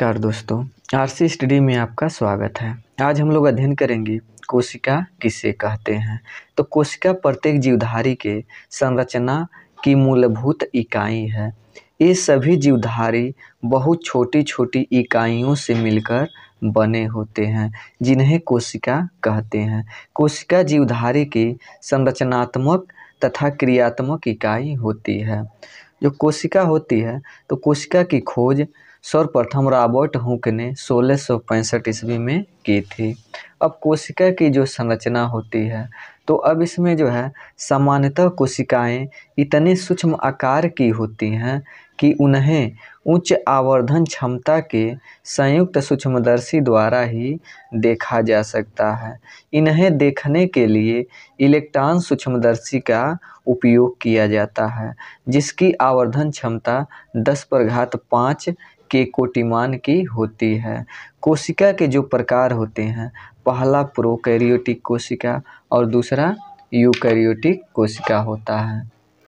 नमस्कार दोस्तों R C study में आपका स्वागत है आज हम लोग अध्ययन करेंगे कोशिका किसे कहते हैं तो कोशिका प्रत्येक जीवधारी के संरचना की मूलभूत इकाई है ये सभी जीवधारी बहुत छोटी छोटी इकाइयों से मिलकर बने होते हैं जिन्हें कोशिका कहते हैं कोशिका जीवधारी की संरचनात्मक तथा क्रियात्मक इकाई होती है जो कोशिका होती है तो कोशिका की खोज सर्वप्रथम रॉबर्ट हुक ने सोलह सौ पैंसठ ईस्वी में की थी अब कोशिका की जो संरचना होती है तो अब इसमें जो है सामान्यतः कोशिकाएं इतने सूक्ष्म आकार की होती हैं कि उन्हें उच्च आवर्धन क्षमता के संयुक्त सूक्ष्मदर्शी द्वारा ही देखा जा सकता है इन्हें देखने के लिए इलेक्ट्रॉन सूक्ष्मदर्शी का उपयोग किया जाता है जिसकी आवर्धन क्षमता दस पर घात पाँच के कोटिमान की होती है कोशिका के जो प्रकार होते हैं पहला प्रोकैरियोटिक कोशिका और दूसरा यूकैरियोटिक कोशिका होता है